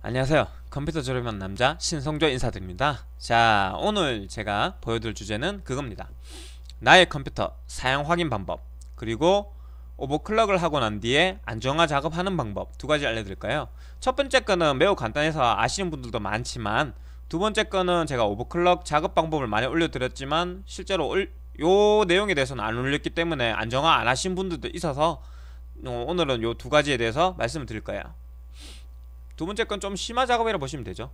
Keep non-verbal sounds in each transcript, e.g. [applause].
안녕하세요. 컴퓨터 저렴한 남자 신성조 인사드립니다. 자, 오늘 제가 보여드릴 주제는 그겁니다. 나의 컴퓨터 사양 확인 방법 그리고 오버클럭을 하고 난 뒤에 안정화 작업하는 방법 두 가지 알려드릴까요? 첫 번째 거는 매우 간단해서 아시는 분들도 많지만 두 번째 거는 제가 오버클럭 작업 방법을 많이 올려드렸지만 실제로 올, 요 내용에 대해서는 안 올렸기 때문에 안정화 안 하신 분들도 있어서 어, 오늘은 요 두 가지에 대해서 말씀을 드릴 거예요. 두 번째 건 좀 심화 작업이라 고 보시면 되죠.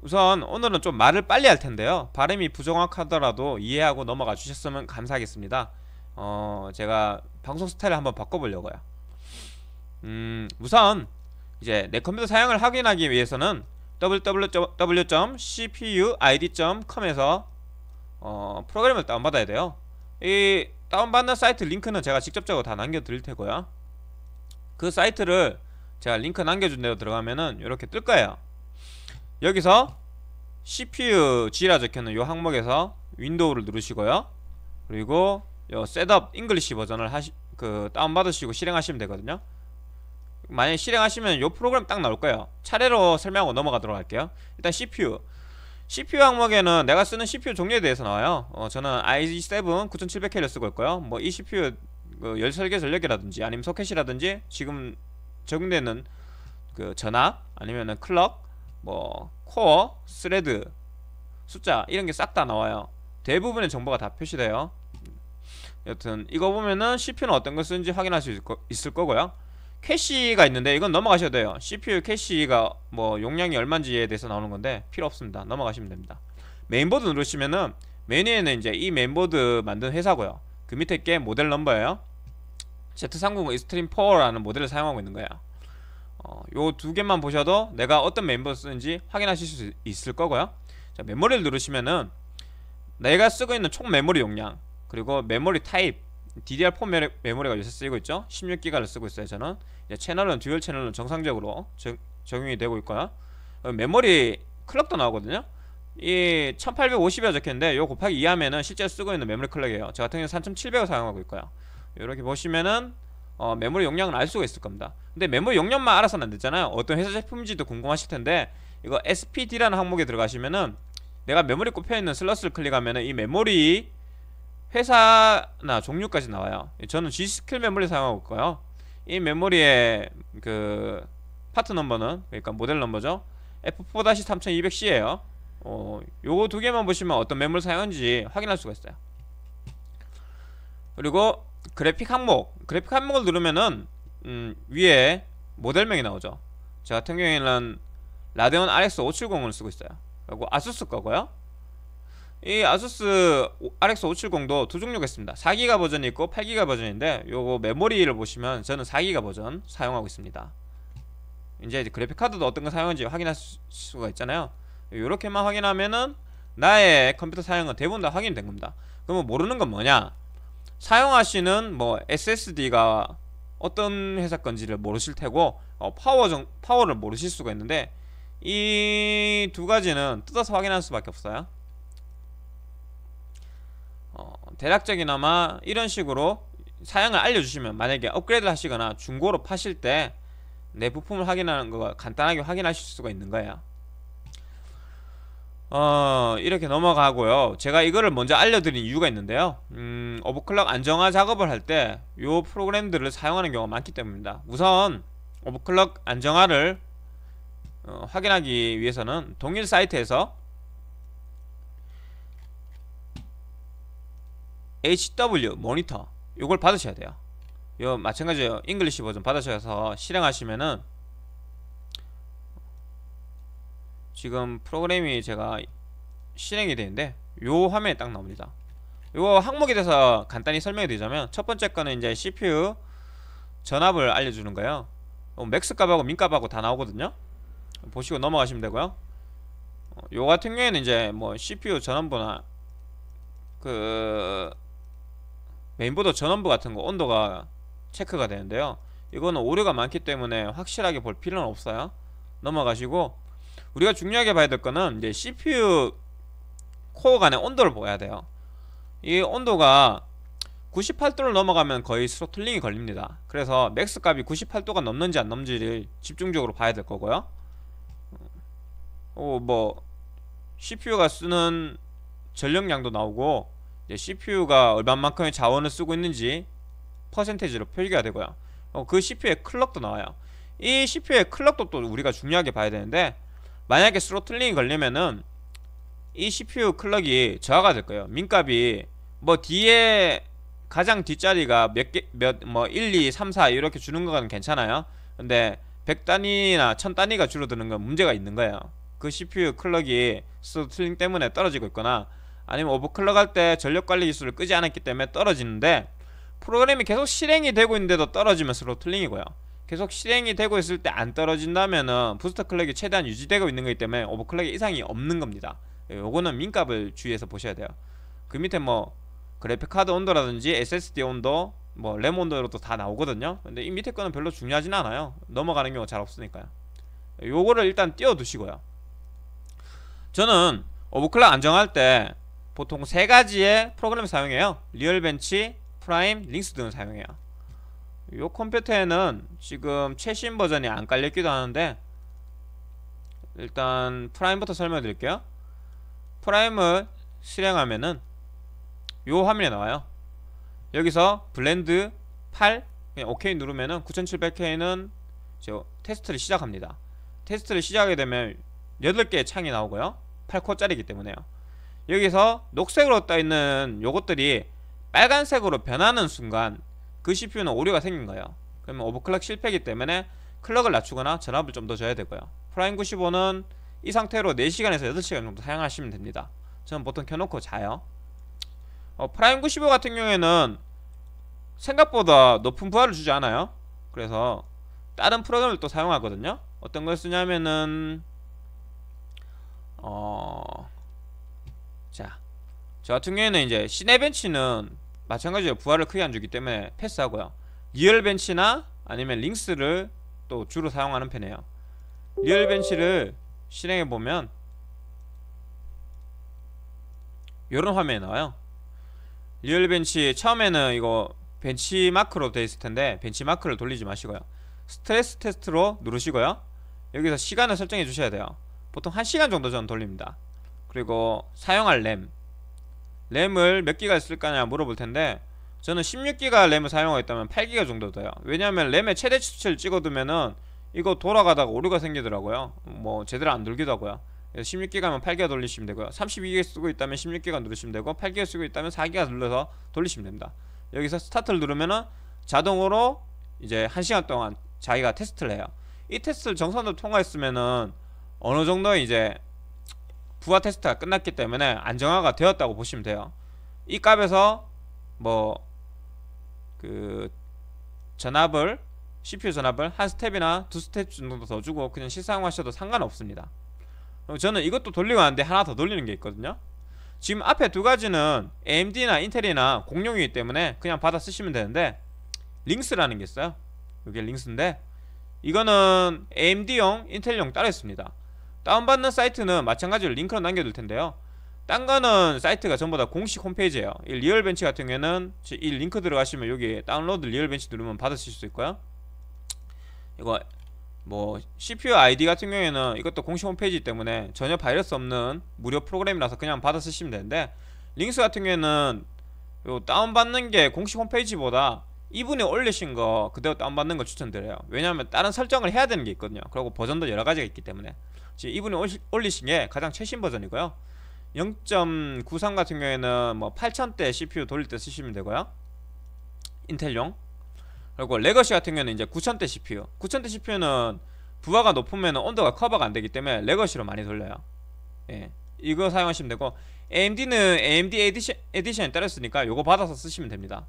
우선 오늘은 좀 말을 빨리 할 텐데요. 발음이 부정확하더라도 이해하고 넘어가 주셨으면 감사하겠습니다. 어, 제가 방송 스타일을 한번 바꿔보려고요. 음, 우선 이제 내 컴퓨터 사양을 확인하기 위해서는 www.cpuid.com에서 어, 프로그램을 다운받아야 돼요. 이 다운받는 사이트 링크는 제가 직접적으로 다 남겨드릴 테고요 그 사이트를 제가 링크 남겨준 대로 들어가면은 이렇게 뜰 거예요 여기서 CPU G라 적혀있는 이 항목에서 윈도우를 누르시고요 그리고 요 셋업 잉글리시 버전을 하시, 그 다운받으시고 실행하시면 되거든요 만약에 실행하시면 이 프로그램 딱 나올 거예요 차례로 설명하고 넘어가도록 할게요 일단 CPU CPU 항목에는 내가 쓰는 CPU 종류에 대해서 나와요 어, 저는 i7 9700K를 쓰고 있고요 뭐 이 CPU 그 열설계 전력이라든지 아니면 소켓이라든지 지금 적용되는 그 전압 아니면은 클럭 뭐 코어 스레드 숫자 이런 게 싹 다 나와요 대부분의 정보가 다 표시돼요 여튼 이거 보면은 CPU는 어떤 걸 쓰는지 확인할 수 있을 거고요 캐시가 있는데 이건 넘어가셔도 돼요 CPU 캐시가 뭐 용량이 얼마인지에 대해서 나오는 건데 필요 없습니다 넘어가시면 됩니다 메인보드 누르시면은 메뉴에는 이제 이 메인보드 만든 회사고요 그 밑에 게 모델 넘버예요 Z390 익스트림 4라는 모델을 사용하고 있는 거예요 어, 요 두 개만 보셔도 내가 어떤 메인보드 쓰는지 확인하실 수 있을 거고요 자, 메모리를 누르시면은 내가 쓰고 있는 총 메모리 용량 그리고 메모리 타입 DDR4 메모리가 요새 쓰이고 있죠 16기가를 쓰고 있어요 저는 채널은 듀얼 채널은 정상적으로 저, 적용이 되고 있고요 어, 메모리 클럭도 나오거든요 이 1850이라 적혀있는데 요 곱하기 2 하면은 실제 쓰고 있는 메모리 클럭이에요 저 같은 경우는 3700을 사용하고 있고요 이렇게 보시면은 어, 메모리 용량을 알 수가 있을 겁니다 근데 메모리 용량만 알아서는 안 되잖아요 어떤 회사 제품인지도 궁금하실 텐데 이거 SPD라는 항목에 들어가시면은 내가 메모리 꼽혀있는 슬러스를 클릭하면은 이 메모리 회사나 종류까지 나와요 저는 G스킬 메모리 사용하고 있고요 이 메모리의 그 파트 넘버는 그러니까 모델 넘버죠 f 4 3 2 0 0 c 에요 어, 요거 두 개만 보시면 어떤 매물 사용인지 확인할 수가 있어요 그리고 그래픽 항목 그래픽 항목을 누르면은 음, 위에 모델명이 나오죠 저 같은 경우에는 라데온 RX 570을 쓰고 있어요 그리고 아수스 거고요 이 아수스 RX 570도 두 종류가 있습니다 4기가 버전이 있고 8기가 버전인데 요거 메모리를 보시면 저는 4기가 버전 사용하고 있습니다 이제 그래픽카드도 어떤 거 사용하는지 확인할 수가 있잖아요 요렇게만 확인하면은 나의 컴퓨터 사용은 대부분 다 확인된 겁니다 그러면 모르는 건 뭐냐 사용하시는 뭐 SSD가 어떤 회사 건지를 모르실 테고 어, 파워 정, 파워를 모르실 수가 있는데 이 두 가지는 뜯어서 확인할 수밖에 없어요 어, 대략적이나마 이런 식으로 사양을 알려주시면 만약에 업그레이드 하시거나 중고로 파실 때 내 부품을 확인하는 거 간단하게 확인하실 수가 있는 거야 어, 이렇게 넘어가고요 제가 이거를 먼저 알려드린 이유가 있는데요 음, 오버클럭 안정화 작업을 할 때 요 프로그램들을 사용하는 경우가 많기 때문입니다 우선 오버클럭 안정화를 어, 확인하기 위해서는 동일 사이트에서 HW 모니터 이걸 받으셔야 돼요 요 마찬가지예요 잉글리시 버전 받으셔서 실행하시면은 지금 프로그램이 제가 실행이 되는데 요 화면에 딱 나옵니다 이거 항목에 대해서 간단히 설명해드리자면첫 번째 거는 이제 CPU 전압을 알려주는 거예요 어, 맥스 값하고 민 값하고 다 나오거든요 보시고 넘어가시면 되고요 어, 요 같은 경우에는 이제 뭐 CPU 전원부나 그 메인보드 전원부 같은 거 온도가 체크가 되는데요 이거는 오류가 많기 때문에 확실하게 볼 필요는 없어요 넘어가시고 우리가 중요하게 봐야 될 거는 이제 CPU 코어 간의 온도를 보야 아 돼요 이 온도가 98도를 넘어가면 거의 스로틀링이 걸립니다 그래서 맥스 값이 98도가 넘는지 안 넘는지를 집중적으로 봐야 될 거고요 어, 뭐 CPU가 쓰는 전력량도 나오고 CPU가 얼마만큼의 자원을 쓰고 있는지 퍼센테이지로 표기가 되고요 어, 그 CPU의 클럭도 나와요 이 CPU의 클럭도 또 우리가 중요하게 봐야 되는데 만약에 스로틀링이 걸리면은 이 CPU 클럭이 저하가 될 거예요 민값이 뭐 뒤에 가장 뒷자리가 몇 개 몇 뭐 1, 2, 3, 4 이렇게 주는 건 괜찮아요 근데 100단위나 1000단위가 줄어드는 건 문제가 있는 거예요 그 CPU 클럭이 스로틀링 때문에 떨어지고 있거나 아니면 오버클럭 할 때 전력관리 지수를 끄지 않았기 때문에 떨어지는데 프로그램이 계속 실행이 되고 있는데도 떨어지면 스로틀링이고요 계속 실행이 되고 있을 때 안 떨어진다면은 부스터 클럭이 최대한 유지되고 있는 거기 때문에 오버클럭의 이상이 없는 겁니다 예, 요거는 민값을 주의해서 보셔야 돼요 그 밑에 뭐 그래픽카드 온도라든지 SSD 온도 뭐 램 온도로도 다 나오거든요 근데 이 밑에 거는 별로 중요하진 않아요 넘어가는 경우가 잘 없으니까요 예, 요거를 일단 띄워두시고요 저는 오버클럭 안정할 때 보통 세 가지의 프로그램을 사용해요. 리얼벤치, 프라임, 링스 등을 사용해요. 요 컴퓨터에는 지금 최신 버전이 안 깔렸기도 하는데 일단 프라임부터 설명해 드릴게요. 프라임을 실행하면은 요 화면에 나와요. 여기서 블렌드 8 그냥 OK 누르면은 9700K는 테스트를 시작합니다. 테스트를 시작하게 되면 8개의 창이 나오고요. 8코짜리이기 때문에요. 여기서 녹색으로 떠있는 요것들이 빨간색으로 변하는 순간 그 CPU는 오류가 생긴 거예요 그러면 오버클럭 실패이기 때문에 클럭을 낮추거나 전압을 좀 더 줘야 되고요 프라임 95는 이 상태로 4시간에서 8시간 정도 사용하시면 됩니다 저는 보통 켜놓고 자요 어, 프라임 95 같은 경우에는 생각보다 높은 부하를 주지 않아요 그래서 다른 프로그램을 또 사용하거든요 어떤 걸 쓰냐면은 어... 저 같은 경우에는 이제 시네 벤치는 마찬가지로 부하를 크게 안 주기 때문에 패스하고요 리얼 벤치나 아니면 링스를 또 주로 사용하는 편이에요 리얼 벤치를 실행해보면 이런 화면이 나와요 리얼 벤치 처음에는 이거 벤치마크로 되어 있을 텐데 벤치마크를 돌리지 마시고요 스트레스 테스트로 누르시고요 여기서 시간을 설정해 주셔야 돼요 보통 1시간 정도 전 돌립니다 그리고 사용할 램 램을 몇 기가 있을 까냐 물어볼 텐데 저는 16기가 램을 사용하고 있다면 8기가 정도 돼요 왜냐하면 램의 최대 치 수치를 찍어두면은 이거 돌아가다가 오류가 생기더라고요 뭐 제대로 안 돌기도 하고요 16기가면 8기가 돌리시면 되고요 32기가 쓰고 있다면 16기가 누르시면 되고 8기가 쓰고 있다면 4기가 눌러서 돌리시면 됩니다 여기서 스타트를 누르면은 자동으로 이제 1시간 동안 자기가 테스트를 해요 이 테스트를 정상적으로 통과했으면은 어느 정도 이제 부하 테스트가 끝났기 때문에 안정화가 되었다고 보시면 돼요 이 값에서 뭐 그 전압을 CPU 전압을 한 스텝이나 두 스텝 정도 더 주고 그냥 실상화하셔도 상관없습니다 저는 이것도 돌리고 하는데 하나 더 돌리는 게 있거든요 지금 앞에 두 가지는 AMD나 인텔이나 공룡이기 때문에 그냥 받아 쓰시면 되는데 링스라는 게 있어요 이게 링스인데 이거는 AMD용 인텔용 따로 있습니다 다운받는 사이트는 마찬가지로 링크로 남겨둘 텐데요 딴 거는 사이트가 전부 다 공식 홈페이지예요 이 리얼벤치 같은 경우에는 이 링크 들어가시면 여기 다운로드 리얼벤치 누르면 받으실 수 있고요 이거 뭐 CPU ID 같은 경우에는 이것도 공식 홈페이지 때문에 전혀 바이러스 없는 무료 프로그램이라서 그냥 받아 쓰시면 되는데 링스 같은 경우에는 요 다운받는 게 공식 홈페이지보다 이분이 올리신 거 그대로 다운받는 거 추천드려요 왜냐하면 다른 설정을 해야 되는 게 있거든요 그리고 버전도 여러 가지가 있기 때문에 이분이 올리신 게 가장 최신 버전이고요 0.93 같은 경우에는 뭐 8000대 CPU 돌릴 때 쓰시면 되고요 인텔용 그리고 레거시 같은 경우는 에 이제 9000대 CPU 9000대 CPU는 부하가 높으면 온도가 커버가 안되기 때문에 레거시로 많이 돌려요 예, 이거 사용하시면 되고 AMD는 AMD 에디션, 에디션에 따랐으니까 요거 받아서 쓰시면 됩니다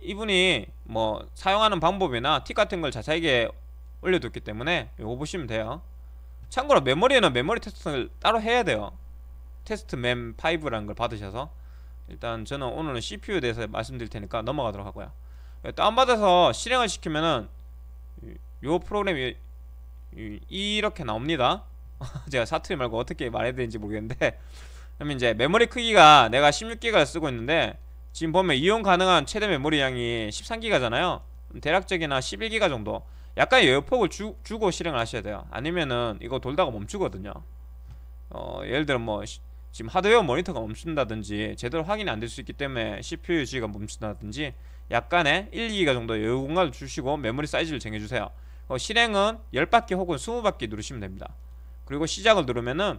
이분이 뭐 사용하는 방법이나 팁 같은 걸 자세하게 올려뒀기 때문에 요거 보시면 돼요 참고로 메모리에는 메모리 테스트를 따로 해야 돼요 테스트 맴5라는 걸 받으셔서 일단 저는 오늘은 CPU에 대해서 말씀드릴 테니까 넘어가도록 하고요 다운받아서 실행을 시키면은 요 프로그램이 이렇게 나옵니다 [laughs] 제가 사투리 말고 어떻게 말해야 되는지 모르겠는데 [laughs] 그러면 이제 메모리 크기가 내가 16기가를 쓰고 있는데 지금 보면 이용 가능한 최대 메모리 양이 13기가잖아요 대략적이나 11기가 정도 약간 여유폭을 주, 주고 실행을 하셔야 돼요 아니면은 이거 돌다가 멈추거든요 어, 예를 들어 뭐 시, 지금 하드웨어 모니터가 멈춘다든지 제대로 확인이 안 될 수 있기 때문에 CPU 유지가 멈춘다든지 약간의 1, 2기가 정도 여유 공간을 주시고 메모리 사이즈를 정해주세요 어, 실행은 10바퀴 혹은 20바퀴 누르시면 됩니다 그리고 시작을 누르면은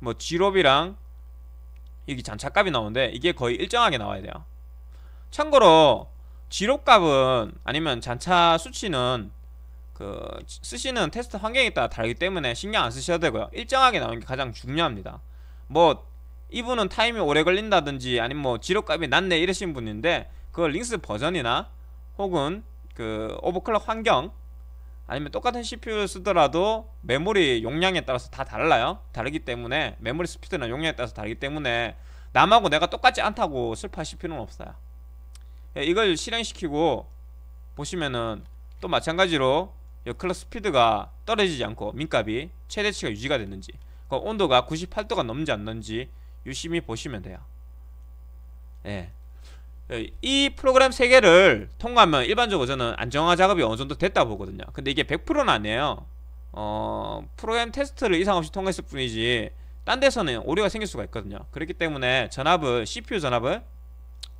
뭐 G롭이랑 여기 잔차값이 나오는데 이게 거의 일정하게 나와야 돼요 참고로 G롭값은 아니면 잔차 수치는 그 쓰시는 테스트 환경에 따라 다르기 때문에 신경 안 쓰셔도 되고요 일정하게 나오는 게 가장 중요합니다 뭐 이분은 타임이 오래 걸린다든지 아니면 뭐 지로값이 낮네 이러신 분인데 그 링스 버전이나 혹은 그 오버클럭 환경 아니면 똑같은 CPU를 쓰더라도 메모리 용량에 따라서 다 달라요 다르기 때문에 메모리 스피드나 용량에 따라서 다르기 때문에 남하고 내가 똑같지 않다고 슬퍼하실 필요는 없어요 예, 이걸 실행시키고 보시면은 또 마찬가지로 이 클럭 스피드가 떨어지지 않고 민값이 최대치가 유지가 됐는지 그 온도가 98도가 넘지 않는지 유심히 보시면 돼요 예. 어, 이 프로그램 3개를 통과하면 일반적으로 저는 안정화 작업이 어느 정도 됐다 보거든요 근데 이게 100%는 아니에요 어, 프로그램 테스트를 이상 없이 통과했을 뿐이지 딴 데서는 오류가 생길 수가 있거든요 그렇기 때문에 전압을 CPU 전압을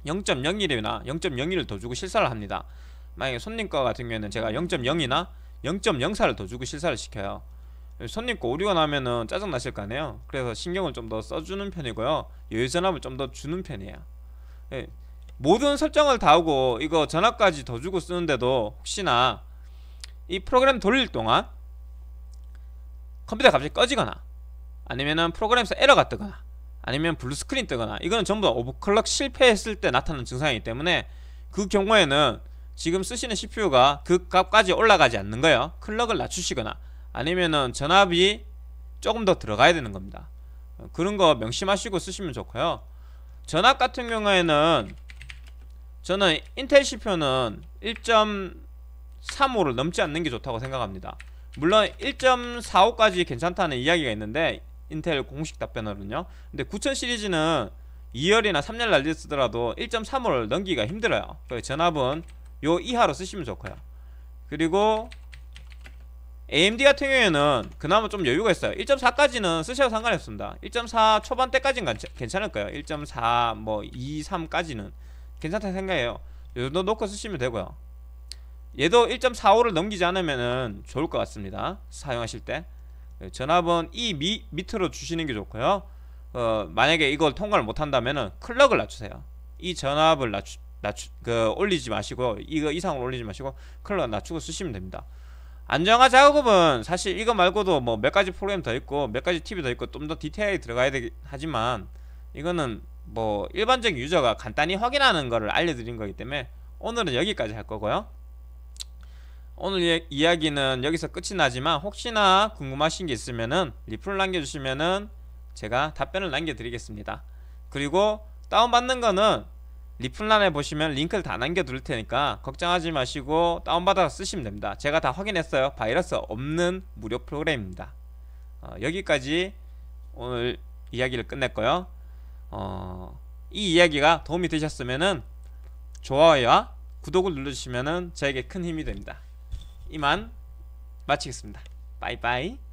0.01이나 0.01을 더 주고 실사를 합니다 만약에 손님 거 같은 경우에는 제가 0.0이나 0.04를 더 주고 실사를 시켜요 손님 거 오류가 나면은 짜증나실 거 아니에요 그래서 신경을 좀 더 써주는 편이고요 여유전압을 좀 더 주는 편이에요 예, 모든 설정을 다 하고 이거 전압까지 더 주고 쓰는데도 혹시나 이 프로그램 돌릴 동안 컴퓨터가 갑자기 꺼지거나 아니면은 프로그램에서 에러가 뜨거나 아니면 블루스크린 뜨거나 이거는 전부 다 오버클럭 실패했을 때 나타나는 증상이기 때문에 그 경우에는 지금 쓰시는 CPU가 그 값까지 올라가지 않는 거예요 클럭을 낮추시거나 아니면은 전압이 조금 더 들어가야 되는 겁니다 어, 그런 거 명심하시고 쓰시면 좋고요 전압 같은 경우에는 저는 인텔 CPU는 1.35를 넘지 않는 게 좋다고 생각합니다 물론 1.45까지 괜찮다는 이야기가 있는데 인텔 공식 답변으로는요 근데 9000 시리즈는 2열이나 3열 날리 쓰더라도 1.35를 넘기기가 힘들어요 전압은 요 이하로 쓰시면 좋고요 그리고 AMD 같은 경우에는 그나마 좀 여유가 있어요 1.4까지는 쓰셔도 상관없습니다 이1.4 초반대까지는 괜찮을 거예요 1.4 뭐 2, 3까지는 괜찮다 생각해요 요 정도 놓고 쓰시면 되고요 얘도 1.45를 넘기지 않으면 좋을 것 같습니다 사용하실 때 네, 전압은 이 미, 밑으로 주시는 게 좋고요 어, 만약에 이걸 통과를 못한다면 클럭을 낮추세요 이 전압을 낮추, 낮추, 그 올리지 마시고 이거 이상을 올리지 마시고 컬러 낮추고 쓰시면 됩니다. 안정화 작업은 사실 이거 말고도 뭐 몇 가지 프로그램 더 있고 몇 가지 팁이 더 있고 좀 더디테일이 들어가야 되긴 하지만 이거는 뭐 일반적인 유저가 간단히 확인하는 거를 알려드린 거기 때문에 오늘은 여기까지 할 거고요. 오늘 이야기는 여기서 끝이 나지만 혹시나 궁금하신 게 있으면은 리플 남겨주시면은 제가 답변을 남겨드리겠습니다. 그리고 다운받는 거는 리플란에 보시면 링크를 다 남겨둘 테니까 걱정하지 마시고 다운받아서 쓰시면 됩니다 제가 다 확인했어요 바이러스 없는 무료 프로그램입니다 어, 여기까지 오늘 이야기를 끝냈고요 어, 이 이야기가 도움이 되셨으면 좋아요와 구독을 눌러주시면 저에게 큰 힘이 됩니다 이만 마치겠습니다 바이바이